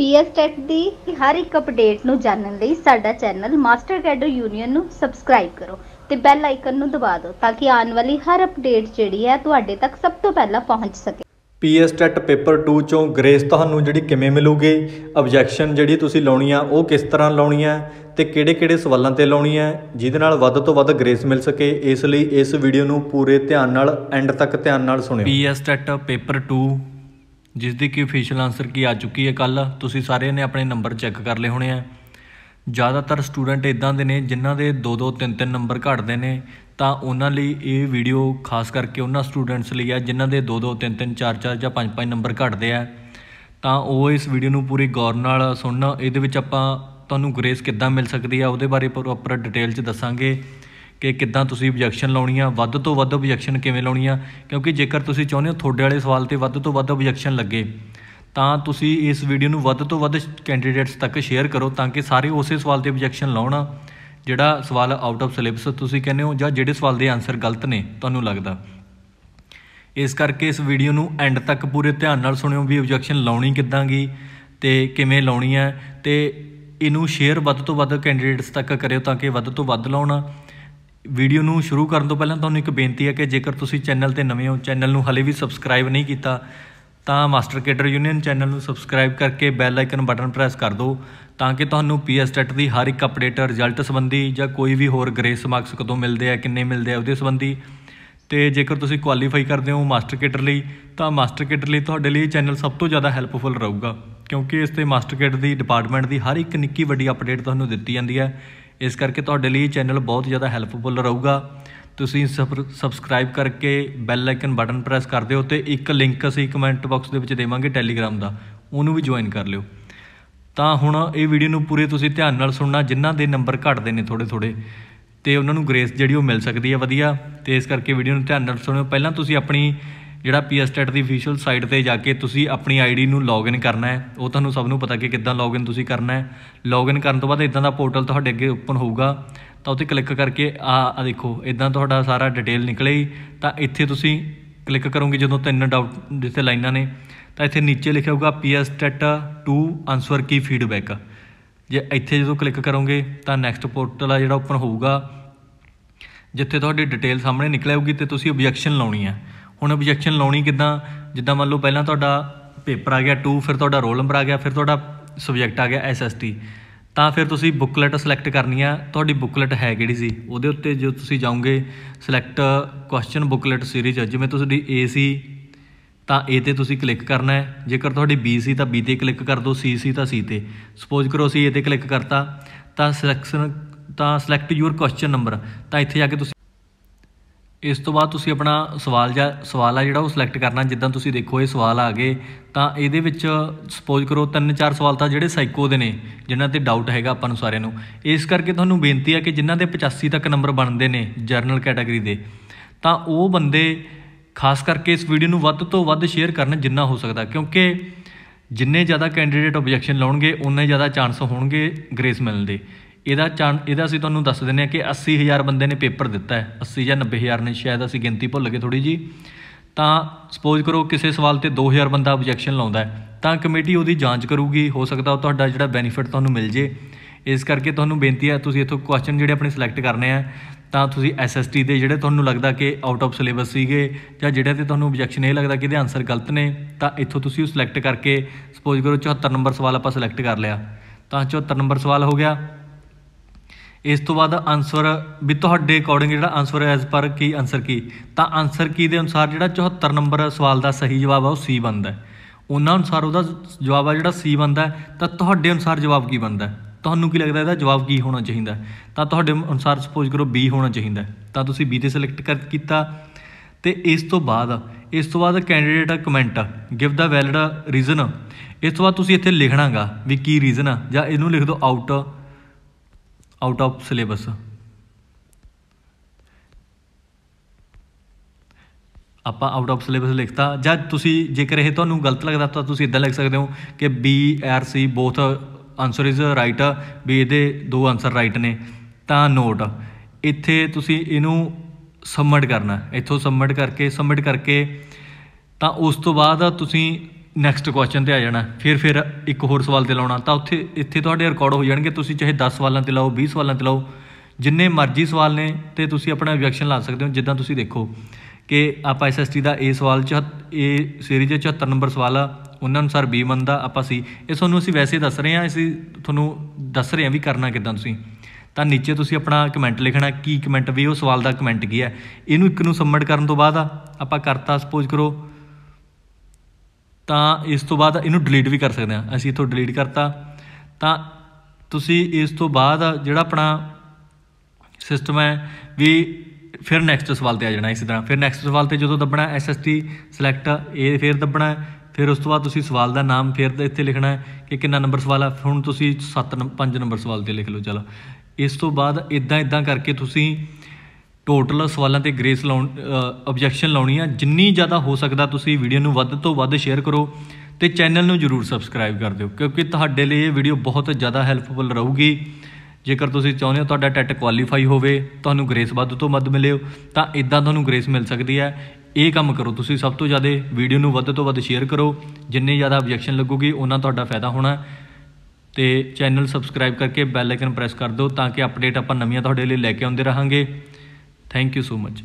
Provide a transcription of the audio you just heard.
PS TET ਦੀ ਹਰ ਇੱਕ update ਨੂੰ ਜਾਣਨ ਲਈ ਸਾਡਾ ਚੈਨਲ ਮਾਸਟਰ ਕੈਡਰ ਯੂਨੀਅਨ ਨੂੰ ਸਬਸਕ੍ਰਾਈਬ ਕਰੋ ਤੇ ਬੈਲ ਆਈਕਨ ਨੂੰ ਦਬਾ ਦਿਓ ਤਾਂ ਕਿ ਆਉਣ ਵਾਲੀ ਹਰ ਅਪਡੇਟ ਜਿਹੜੀ ਹੈ ਤੁਹਾਡੇ ਤੱਕ ਸਭ ਤੋਂ ਪਹਿਲਾਂ ਪਹੁੰਚ ਸਕੇ ਪੀਐਸ ਟੈਟ ਪੇਪਰ 2 ਚੋਂ ਗ੍ਰੇਸ ਤੁਹਾਨੂੰ ਜਿਹੜੀ ਕਿਵੇਂ ਮਿਲੂਗੀ ਆਬਜੈਕਸ਼ਨ ਜਿਹੜੀ ਤੁਸੀਂ ਲਾਉਣੀ ਆ ਉਹ ਕਿਸ ਤਰ੍ਹਾਂ ਲਾਉਣੀ ਆ ਤੇ ਕਿਹੜੇ-ਕਿਹੜੇ ਸਵਾਲਾਂ ਤੇ ਲਾਉਣੀ ਆ ਜਿਹਦੇ ਨਾਲ ਵੱਧ ਤੋਂ ਵੱਧ ਗ੍ਰੇਸ ਮਿਲ ਸਕੇ ਇਸ ਲਈ ਇਸ ਵੀਡੀਓ ਨੂੰ ਪੂਰੇ ਧਿਆਨ ਨਾਲ ਐਂਡ ਤੱਕ ਧਿਆਨ ਨਾਲ ਸੁਣਿਓ ਪੀਐਸ ਟੈਟ ਪੇਪਰ 2 ਜਿਸ ਦੀ ਕਿ ਅਫੀਸ਼ੀਅਲ ਆਨਸਰ ਕੀ ਆ ਚੁੱਕੀ ਹੈ ਕੱਲ ਤੁਸੀਂ ਸਾਰਿਆਂ ਨੇ ਆਪਣੇ ਨੰਬਰ ਚੈੱਕ ਕਰ ਲਏ ਹੋਣੇ ਆ ਜ਼ਿਆਦਾਤਰ ਸਟੂਡੈਂਟ ਇਦਾਂ ਦੇ ਨੇ ਜਿਨ੍ਹਾਂ ਦੇ 2-2 3-3 ਨੰਬਰ ਘਟਦੇ ਨੇ ਤਾਂ ਉਹਨਾਂ ਲਈ ਇਹ ਵੀਡੀਓ ਖਾਸ ਕਰਕੇ ਉਹਨਾਂ ਸਟੂਡੈਂਟਸ ਲਈ ਆ ਜਿਨ੍ਹਾਂ ਦੇ 2-2 3-3 4-4 ਜਾਂ 5-5 ਨੰਬਰ ਘਟਦੇ ਆ ਤਾਂ ਉਹ ਇਸ ਵੀਡੀਓ ਨੂੰ ਪੂਰੀ ਗੌਰ ਨਾਲ ਸੁਣਨਾ ਇਹਦੇ ਵਿੱਚ ਆਪਾਂ ਤੁਹਾਨੂੰ ਗ੍ਰੇਸ ਕਿੱਦਾਂ ਮਿਲ ਸਕਦੀ ਆ ਉਹਦੇ ਬਾਰੇ ਪ੍ਰੋਪਰ ਡਿਟੇਲ 'ਚ ਦੱਸਾਂਗੇ ਕਿ ਕਿੱਦਾਂ ਤੁਸੀਂ ਆਬਜੈਕਸ਼ਨ ਲਾਉਣੀ ਆ ਵੱਧ ਤੋਂ ਵੱਧ ਆਬਜੈਕਸ਼ਨ ਕਿਵੇਂ ਲਾਉਣੀ ਆ ਕਿਉਂਕਿ ਜੇਕਰ ਤੁਸੀਂ ਚਾਹੁੰਦੇ ਹੋ ਤੁਹਾਡੇ ਵਾਲੇ ਸਵਾਲ ਤੇ ਵੱਧ ਤੋਂ ਵੱਧ ਆਬਜੈਕਸ਼ਨ ਲੱਗੇ ਤਾਂ ਤੁਸੀਂ ਇਸ ਵੀਡੀਓ ਨੂੰ ਵੱਧ ਤੋਂ ਵੱਧ ਕੈਂਡੀਡੇਟਸ ਤੱਕ ਸ਼ੇਅਰ ਕਰੋ ਤਾਂ ਕਿ ਸਾਰੇ ਉਸੇ ਸਵਾਲ ਤੇ ਆਬਜੈਕਸ਼ਨ ਲਾਉਣ ਜਿਹੜਾ ਸਵਾਲ ਆਊਟ ਆਫ ਸਿਲੇਬਸ ਤੁਸੀਂ ਕਹਿੰਦੇ ਹੋ ਜਾਂ ਜਿਹੜੇ ਸਵਾਲ ਦੇ ਆਨਸਰ ਗਲਤ ਨੇ ਤੁਹਾਨੂੰ ਲੱਗਦਾ ਇਸ ਕਰਕੇ ਇਸ ਵੀਡੀਓ ਨੂੰ ਐਂਡ ਤੱਕ ਪੂਰੇ ਧਿਆਨ ਨਾਲ ਸੁਣਿਓ ਵੀ ਆਬਜੈਕਸ਼ਨ ਲਾਉਣੀ ਕਿੱਦਾਂ ਗਈ ਤੇ ਕਿਵੇਂ ਲਾਉਣੀ ਹੈ ਤੇ ਇਹਨੂੰ ਸ਼ੇਅਰ ਵੱਧ ਤੋਂ ਵੱਧ ਕੈਂਡੀਡੇਟਸ ਤੱਕ ਕਰਿਓ ਤਾਂ ਕਿ ਵੱਧ ਤੋਂ ਵੱਧ ਲਾਉਣਾ ਵੀਡੀਓ ਨੂੰ ਸ਼ੁਰੂ ਕਰਨ ਤੋਂ ਪਹਿਲਾਂ ਤੁਹਾਨੂੰ ਇੱਕ ਬੇਨਤੀ ਹੈ ਕਿ ਜੇਕਰ ਤੁਸੀਂ ਚੈਨਲ ਤੇ ਨਵੇਂ ਹੋ ਚੈਨਲ ਨੂੰ ਹਲੇ ਵੀ ਸਬਸਕ੍ਰਾਈਬ ਨਹੀਂ ਕੀਤਾ ਤਾਂ ਮਾਸਟਰ ਕੇਡਰ ਯੂਨੀਅਨ ਚੈਨਲ ਨੂੰ ਸਬਸਕ੍ਰਾਈਬ ਕਰਕੇ ਬੈਲ ਆਈਕਨ ਬਟਨ ਪ੍ਰੈਸ ਕਰ ਦਿਓ ਤਾਂ ਕਿ ਤੁਹਾਨੂੰ ਪੀਐਸ ਟੈਟ ਦੀ ਹਰ ਇੱਕ ਅਪਡੇਟ ਰਿਜ਼ਲਟ ਸੰਬੰਧੀ ਜਾਂ ਕੋਈ ਵੀ ਹੋਰ ਗ੍ਰੇਸ ਮਾਰਕਸ ਕਦੋਂ ਮਿਲਦੇ ਆ ਕਿੰਨੇ ਮਿਲਦੇ ਆ ਉਹਦੇ ਸੰਬੰਧੀ ਤੇ ਜੇਕਰ ਤੁਸੀਂ ਕੁਆਲੀਫਾਈ ਕਰਦੇ ਹੋ ਮਾਸਟਰ ਕੇਡਰ ਲਈ ਤਾਂ ਮਾਸਟਰ ਕੇਡਰ ਲਈ ਤੁਹਾਡੇ ਲਈ ਚੈਨਲ ਸਭ ਤੋਂ ਜ਼ਿਆਦਾ ਹੈਲਪਫੁਲ ਰਹੂਗਾ ਕਿਉਂਕਿ ਇਸ ਤੇ ਮਾਸਟਰ ਕੇਡਰ ਦੀ ਡਿਪਾਰਟਮੈਂਟ ਦੀ ਹਰ ਇੱਕ ਨਿੱਕੀ ਵੱਡੀ ਅਪਡੇਟ ਤੁਹਾਨੂੰ ਦਿੱਤੀ ਜਾਂਦੀ ਹੈ ਇਸ ਕਰਕੇ ਤੁਹਾਡੇ ਲਈ ਚੈਨਲ ਬਹੁਤ ਜ਼ਿਆਦਾ ਹੈਲਪਫੁਲ ਰਹੂਗਾ ਤੁਸੀਂ ਸਬਸਕ੍ਰਾਈਬ ਕਰਕੇ ਬੈਲ ਆਈਕਨ ਬਟਨ ਪ੍ਰੈਸ ਕਰ ਦਿਓ ਤੇ ਇੱਕ ਲਿੰਕ ਅਸੀਂ ਕਮੈਂਟ ਬਾਕਸ ਦੇ ਵਿੱਚ ਦੇਵਾਂਗੇ ਟੈਲੀਗ੍ਰਾਮ ਦਾ ਉਹਨੂੰ ਵੀ ਜੁਆਇਨ ਕਰ ਲਿਓ ਤਾਂ ਹੁਣ ਇਹ ਵੀਡੀਓ ਨੂੰ ਪੂਰੇ ਤੁਸੀਂ ਧਿਆਨ ਨਾਲ ਸੁਣਨਾ ਜਿਨ੍ਹਾਂ ਦੇ ਨੰਬਰ ਘਟਦੇ ਨੇ ਥੋੜੇ ਥੋੜੇ ਤੇ ਉਹਨਾਂ ਨੂੰ ਗ੍ਰੇਸ ਜਿਹੜੀ ਉਹ ਮਿਲ ਸਕਦੀ ਹੈ ਵਧੀਆ ਤੇ ਇਸ ਕਰਕੇ ਵੀਡੀਓ ਨੂੰ ਧਿਆਨ ਨਾਲ ਸੁਣਿਓ ਪਹਿਲਾਂ ਤੁਸੀਂ ਆਪਣੀ ਜਿਹੜਾ ਪੀਐਸਟੈਟ ਦੀ ਅਫੀਸ਼ੀਅਲ ਸਾਈਟ ਤੇ ਜਾ ਕੇ ਤੁਸੀਂ ਆਪਣੀ ਆਈਡੀ ਨੂੰ ਲੌਗਇਨ ਕਰਨਾ ਹੈ ਉਹ ਤੁਹਾਨੂੰ ਸਭ ਨੂੰ ਪਤਾ ਕਿ ਕਿੱਦਾਂ ਲੌਗਇਨ ਤੁਸੀਂ ਕਰਨਾ ਹੈ ਲੌਗਇਨ ਕਰਨ ਤੋਂ ਬਾਅਦ ਇਦਾਂ ਦਾ ਪੋਰਟਲ ਤੁਹਾਡੇ ਅੱਗੇ ਓਪਨ ਹੋਊਗਾ ਤਾਂ ਉੱਤੇ ਕਲਿੱਕ ਕਰਕੇ ਆ ਆ ਦੇਖੋ ਇਦਾਂ ਤੁਹਾਡਾ ਸਾਰਾ ਡਿਟੇਲ ਨਿਕਲੇਗੀ ਤਾਂ ਇੱਥੇ ਤੁਸੀਂ ਕਲਿੱਕ ਕਰੋਗੇ ਜਦੋਂ ਤਿੰਨ ਡਾਊਟ ਜਿੱਥੇ ਲਾਈਨਾਂ ਨੇ ਤਾਂ ਇੱਥੇ ਨੀਚੇ ਲਿਖਿਆ ਹੋਊਗਾ ਪੀਐਸਟੈਟ 2 ਆਨਸਰ ਕੀ ਫੀਡਬੈਕ ਜੇ ਇੱਥੇ ਜਦੋਂ ਕਲਿੱਕ ਕਰੋਗੇ ਤਾਂ ਨੈਕਸਟ ਪੋਰਟਲ ਆ ਜਿਹੜਾ ਓਪਨ ਹੋਊਗਾ ਜਿੱਥੇ ਤੁਹਾਡੀ ਡਿਟੇਲ ਸਾਹਮਣੇ ਨਿਕਲੇਗੀ ਤੇ ਤੁਸੀਂ ਆਬਜੈਕਸ਼ਨ ਲਾਉਣੀ ਆ ਹੁਣ ਆਬਜੈਕਸ਼ਨ ਲਾਉਣੀ ਕਿਦਾਂ ਜਿੱਦਾਂ ਮੰਨ ਲਓ ਪਹਿਲਾਂ ਤੁਹਾਡਾ ਪੇਪਰ ਆ ਗਿਆ 2 ਫਿਰ ਤੁਹਾਡਾ ਰੋਲ ਨੰਬਰ ਆ ਗਿਆ ਫਿਰ ਤੁਹਾਡਾ ਸਬਜੈਕਟ ਆ ਗਿਆ ਐਸਐਸਟੀ ਤਾਂ ਫਿਰ ਤੁਸੀਂ ਬੁੱਕਲੈਟ ਸਿਲੈਕਟ ਕਰਨੀ ਆ ਤੁਹਾਡੀ ਬੁੱਕਲੈਟ ਹੈ ਕਿਹੜੀ ਸੀ ਉਹਦੇ ਉੱਤੇ ਜੋ ਤੁਸੀਂ ਜਾਓਗੇ ਸਿਲੈਕਟ ਕੁਐਸਚਨ ਬੁੱਕਲੈਟ ਸੀਰੀਜ਼ ਜਿਵੇਂ ਤੁਹਾਡੀ ਏ ਸੀ ਤਾਂ ਏ ਤੇ ਤੁਸੀਂ ਕਲਿੱਕ ਕਰਨਾ ਹੈ ਜੇਕਰ ਤੁਹਾਡੀ ਬੀ ਸੀ ਤਾਂ ਬੀ ਤੇ ਕਲਿੱਕ ਕਰ ਦਿਓ ਸੀ ਸੀ ਤਾਂ ਸੀ ਤੇ ਸਪੋਜ਼ ਕਰੋ ਸੀ ਏ ਤੇ ਕਲਿੱਕ ਕਰਤਾ ਤਾਂ ਸਿਲੈਕਸ਼ਨ ਤਾਂ ਸਿਲੈਕਟ ਯੂਰ ਕੁਐਸਚਨ ਨੰਬਰ ਤਾਂ ਇੱਥੇ ਜਾ ਕੇ ਤੁਸੀਂ ਇਸ ਤੋਂ ਬਾਅਦ ਤੁਸੀਂ ਆਪਣਾ ਸਵਾਲ ਜਾਂ ਸਵਾਲ ਆ ਜਿਹੜਾ ਉਹ ਸਿਲੈਕਟ ਕਰਨਾ ਜਿੱਦਾਂ ਤੁਸੀਂ ਦੇਖੋ ਇਹ ਸਵਾਲ ਆ ਗਏ ਤਾਂ ਇਹਦੇ ਵਿੱਚ ਸਪੋਜ਼ ਕਰੋ ਤਿੰਨ ਚਾਰ ਸਵਾਲ ਤਾਂ ਜਿਹੜੇ ਸਾਈਕੋ ਦੇ ਨੇ ਜਿਨ੍ਹਾਂ ਤੇ ਡਾਊਟ ਹੈਗਾ ਆਪਾਂ ਨੂੰ ਸਾਰਿਆਂ ਨੂੰ ਇਸ ਕਰਕੇ ਤੁਹਾਨੂੰ ਬੇਨਤੀ ਆ ਕਿ ਜਿਨ੍ਹਾਂ ਦੇ 85 ਤੱਕ ਨੰਬਰ ਬਣਦੇ ਨੇ ਜਰਨਲ ਕੈਟਾਗਰੀ ਦੇ ਤਾਂ ਉਹ ਬੰਦੇ ਖਾਸ ਕਰਕੇ ਇਸ ਵੀਡੀਓ ਨੂੰ ਵੱਧ ਤੋਂ ਵੱਧ ਸ਼ੇਅਰ ਕਰਨ ਜਿੰਨਾ ਹੋ ਸਕਦਾ ਕਿਉਂਕਿ ਜਿੰਨੇ ਜ਼ਿਆਦਾ ਕੈਂਡੀਡੇਟ ਆਬਜੈਕਸ਼ਨ ਲਾਉਣਗੇ ਉਨੇ ਜ਼ਿਆਦਾ ਚਾਂਸ ਹੋਣਗੇ ਗ੍ਰੇਸ ਮਿਲਣ ਦੇ ਇਹਦਾ ਇਹਦਾ ਅਸੀਂ ਤੁਹਾਨੂੰ ਦੱਸ ਦਿੰਨੇ ਆ ਕਿ 80000 ਬੰਦੇ ਨੇ ਪੇਪਰ ਦਿੱਤਾ ਹੈ 80 ਜਾਂ 90000 ਨੇ ਸ਼ਾਇਦ ਅਸੀਂ ਗਿਣਤੀ ਭੁੱਲ ਗਏ ਥੋੜੀ ਜੀ ਤਾਂ ਸਪੋਜ਼ ਕਰੋ ਕਿਸੇ ਸਵਾਲ ਤੇ 2000 ਬੰਦਾ ਆਬਜੈਕਸ਼ਨ ਲਾਉਂਦਾ ਹੈ ਤਾਂ ਕਮੇਟੀ ਉਹਦੀ ਜਾਂਚ ਕਰੂਗੀ ਹੋ ਸਕਦਾ ਉਹ ਤੁਹਾਡਾ ਜਿਹੜਾ ਬੈਨੀਫਿਟ ਤੁਹਾਨੂੰ ਮਿਲ ਜੇ ਇਸ ਕਰਕੇ ਤੁਹਾਨੂੰ ਬੇਨਤੀ ਹੈ ਤੁਸੀਂ ਇਥੋਂ ਕੁਐਸਚਨ ਜਿਹੜੇ ਆਪਣੇ ਸਿਲੈਕਟ ਕਰਨੇ ਆ ਤਾਂ ਤੁਸੀਂ ਐਸਐਸਟੀ ਦੇ ਜਿਹੜੇ ਤੁਹਾਨੂੰ ਲੱਗਦਾ ਕਿ ਆਊਟ ਆਫ ਸਿਲੇਬਸ ਸੀਗੇ ਜਾਂ ਜਿਹੜੇ ਤੇ ਤੁਹਾਨੂੰ ਆਬਜੈਕਸ਼ਨ ਇਹ ਲੱਗਦਾ ਕਿ ਇਹਦੇ ਆਨਸਰ ਗਲਤ ਨੇ ਤਾਂ ਇਥੋਂ ਤੁਸੀਂ ਉਹ ਸਿਲੈਕਟ ਕਰਕੇ ਸਪੋਜ਼ ਕਰੋ 74 ਨੰਬਰ ਸਵਾਲ ਆਪਾਂ ਸਿਲੈਕਟ ਕਰ ਲਿਆ ਤਾਂ 74 ਨੰਬਰ ਸਵਾਲ ਹੋ ਗਿਆ ਇਸ ਤੋਂ ਬਾਅਦ ਆਨਸਰ ਵੀ ਤੁਹਾਡੇ ਅਕੋਰਡਿੰਗ ਜਿਹੜਾ ਆਨਸਰ ਐਜ਼ ਪਰ ਕੀ ਆਨਸਰ ਕੀ ਤਾਂ ਆਨਸਰ ਕੀ ਦੇ ਅਨੁਸਾਰ ਜਿਹੜਾ 74 ਨੰਬਰ ਸਵਾਲ ਦਾ ਸਹੀ ਜਵਾਬ ਆ ਉਹ ਸੀ ਬੰਦਾ ਉਹਨਾਂ ਅਨੁਸਾਰ ਉਹਦਾ ਜਵਾਬ ਆ ਜਿਹੜਾ ਸੀ ਬੰਦਾ ਤਾਂ ਤੁਹਾਡੇ ਅਨੁਸਾਰ ਜਵਾਬ ਕੀ ਬੰਦਾ ਤੁਹਾਨੂੰ ਕੀ ਲੱਗਦਾ ਇਹਦਾ ਜਵਾਬ ਕੀ ਹੋਣਾ ਚਾਹੀਦਾ ਤਾਂ ਤੁਹਾਡੇ ਅਨੁਸਾਰ ਸੁਪੋਜ਼ ਕਰੋ B ਹੋਣਾ ਚਾਹੀਦਾ ਤਾਂ ਤੁਸੀਂ B ਤੇ ਸਿਲੈਕਟ ਕਰ ਕੀਤਾ ਤੇ ਇਸ ਤੋਂ ਬਾਅਦ ਇਸ ਤੋਂ ਬਾਅਦ ਕੈਂਡੀਡੇਟ ਕਮੈਂਟ ਗਿਵ ਦਾ ਵੈਲਿਡ ਰੀਜ਼ਨ ਇਸ ਤੋਂ ਬਾਅਦ ਤੁਸੀਂ ਇੱਥੇ ਲਿਖਣਾਗਾ ਵੀ ਕੀ ਰੀਜ਼ਨ ਆ ਜਾਂ ਇਹਨੂੰ ਲਿਖ ਦਿਓ ਆਊਟ ਆਊਟ ਆਫ ਸਿਲੇਬਸ ਆਪਾਂ ਆਊਟ ਆਫ ਸਿਲੇਬਸ ਲਿਖਤਾ ਜਾਂ ਤੁਸੀਂ ਜੇਕਰ ਇਹ ਤੁਹਾਨੂੰ ਗਲਤ ਲੱਗਦਾ ਤਾਂ ਤੁਸੀਂ ਇਦਾਂ ਲਿਖ ਸਕਦੇ ਹੋ ਕਿ B or C both answer is right ਵੀ ਇਹਦੇ ਦੋ ਆਨਸਰ ਰਾਈਟ ਨੇ ਤਾਂ ਨੋਟ ਇੱਥੇ ਤੁਸੀਂ ਇਹਨੂੰ ਸਬਮਿਟ ਕਰਨਾ ਇੱਥੋਂ ਸਬਮਿਟ ਕਰਕੇ ਸਬਮਿਟ ਕਰਕੇ ਤਾਂ ਉਸ ਤੋਂ ਬਾਅਦ ਤੁਸੀਂ ਨੈਕਸਟ ਕੁਐਸਚਨ ਤੇ ਆ ਜਾਣਾ ਫਿਰ ਫਿਰ ਇੱਕ ਹੋਰ ਸਵਾਲ ਤੇ ਲਾਉਣਾ ਤਾਂ ਉੱਥੇ ਇੱਥੇ ਤੁਹਾਡੇ ਰਿਕਾਰਡ ਹੋ ਜਾਣਗੇ ਤੁਸੀਂ ਚਾਹੇ 10 ਸਵਾਲਾਂ ਤੇ ਲਾਓ 20 ਸਵਾਲਾਂ ਤੇ ਲਾਓ ਜਿੰਨੇ ਮਰਜ਼ੀ ਸਵਾਲ ਨੇ ਤੇ ਤੁਸੀਂ ਆਪਣਾ ਰਿਐਕਸ਼ਨ ਲਾ ਸਕਦੇ ਹੋ ਜਿੱਦਾਂ ਤੁਸੀਂ ਦੇਖੋ ਕਿ ਆਪਾਂ ਐਸਐਸਟੀ ਦਾ ਇਹ ਸਵਾਲ ਚ ਇਹ ਸੀਰੀਜ਼ ਦੇ 74 ਨੰਬਰ ਸਵਾਲ ਆ ਉਹਨਾਂ ਅਨੁਸਾਰ ਬੀ ਮੰਨਦਾ ਆਪਾਂ ਸੀ ਇਹ ਤੁਹਾਨੂੰ ਅਸੀਂ ਵੈਸੇ ਦੱਸ ਰਹੇ ਹਾਂ ਅਸੀਂ ਤੁਹਾਨੂੰ ਦੱਸ ਰਹੇ ਹਾਂ ਵੀ ਕਰਨਾ ਕਿਦਾਂ ਤੁਸੀਂ ਤਾਂ ਨੀਚੇ ਤੁਸੀਂ ਆਪਣਾ ਕਮੈਂਟ ਲਿਖਣਾ ਕੀ ਕਮੈਂਟ ਵੀ ਉਹ ਸਵਾਲ ਦਾ ਕਮੈਂਟ ਕੀ ਹੈ ਇਹਨੂੰ ਇੱਕ ਨੂੰ ਸਬਮਿਟ ਕਰਨ ਤੋਂ ਬਾਅਦ ਆਪਾਂ ਕਰਤਾ ਸਪੋਜ਼ ਕਰੋ ਤਾਂ ਇਸ ਤੋਂ ਬਾਅਦ ਇਹਨੂੰ ਡਿਲੀਟ ਵੀ ਕਰ ਸਕਦੇ ਆ ਅਸੀਂ ਇੱਥੋਂ ਡਿਲੀਟ ਕਰਤਾ ਤਾਂ ਤੁਸੀਂ ਇਸ ਤੋਂ ਬਾਅਦ ਜਿਹੜਾ ਆਪਣਾ ਸਿਸਟਮ ਹੈ ਵੀ ਫਿਰ ਨੈਕਸਟ ਸਵਾਲ ਤੇ ਆ ਜਾਣਾ ਇਸੇ ਤਰ੍ਹਾਂ ਫਿਰ ਨੈਕਸਟ ਸਵਾਲ ਤੇ ਜਦੋਂ ਦੱਬਣਾ ਐਸਐਸਟੀ ਸਿਲੈਕਟ ਇਹ ਫਿਰ ਦੱਬਣਾ ਫਿਰ ਉਸ ਤੋਂ ਬਾਅਦ ਤੁਸੀਂ ਸਵਾਲ ਦਾ ਨਾਮ ਫਿਰ ਇੱਥੇ ਲਿਖਣਾ ਹੈ ਕਿ ਕਿੰਨਾ ਨੰਬਰ ਸਵਾਲ ਹੈ ਹੁਣ ਤੁਸੀਂ 7 5 ਨੰਬਰ ਸਵਾਲ ਤੇ ਲਿਖ ਲਓ ਚਲੋ ਇਸ ਤੋਂ ਬਾਅਦ ਇਦਾਂ ਇਦਾਂ ਕਰਕੇ ਤੁਸੀਂ ਟੋਟਲ ਸਵਾਲਾਂ ਤੇ ਗ੍ਰੇਸ ਲਾਉਣ ਆਬਜੈਕਸ਼ਨ ਲਾਉਣੀ ਆ ਜਿੰਨੀ ਜ਼ਿਆਦਾ ਹੋ ਸਕਦਾ ਤੁਸੀਂ ਵੀਡੀਓ ਨੂੰ ਵੱਧ ਤੋਂ ਵੱਧ ਸ਼ੇਅਰ ਕਰੋ ਤੇ ਚੈਨਲ ਨੂੰ ਜਰੂਰ ਸਬਸਕ੍ਰਾਈਬ ਕਰ ਦਿਓ ਕਿਉਂਕਿ ਤੁਹਾਡੇ ਲਈ ਇਹ ਵੀਡੀਓ ਬਹੁਤ ਜ਼ਿਆਦਾ ਹੈਲਪਫੁਲ ਰਹੂਗੀ ਜੇਕਰ ਤੁਸੀਂ ਚਾਹੁੰਦੇ ਹੋ ਤੁਹਾਡਾ ਟੈਟ ਕੁਆਲੀਫਾਈ ਹੋਵੇ ਤੁਹਾਨੂੰ ਗ੍ਰੇਸ ਵੱਧ ਤੋਂ ਵੱਧ ਮਿਲੇ ਤਾਂ ਇਦਾਂ ਤੁਹਾਨੂੰ ਗ੍ਰੇਸ ਮਿਲ ਸਕਦੀ ਹੈ ਇਹ ਕੰਮ ਕਰੋ ਤੁਸੀਂ ਸਭ ਤੋਂ ਜ਼ਿਆਦਾ ਵੀਡੀਓ ਨੂੰ ਵੱਧ ਤੋਂ ਵੱਧ ਸ਼ੇਅਰ ਕਰੋ ਜਿੰਨੇ ਜ਼ਿਆਦਾ ਆਬਜੈਕਸ਼ਨ ਲੱਗੂਗੀ ਉਹਨਾਂ ਤੁਹਾਡਾ ਫਾਇਦਾ ਹੋਣਾ ਤੇ ਚੈਨਲ ਸਬਸਕ੍ਰਾਈਬ ਕਰਕੇ ਬੈਲ ਆਈਕਨ ਪ੍ਰੈਸ ਕਰ ਦਿਓ ਤਾਂ ਕਿ ਅਪਡੇਟ ਆਪਾਂ ਨਵੀਆਂ ਤੁਹਾਡੇ ਲਈ ਲੈ ਕੇ ਆਉਂਦੇ ਰਹਾਂਗੇ Thank you so much.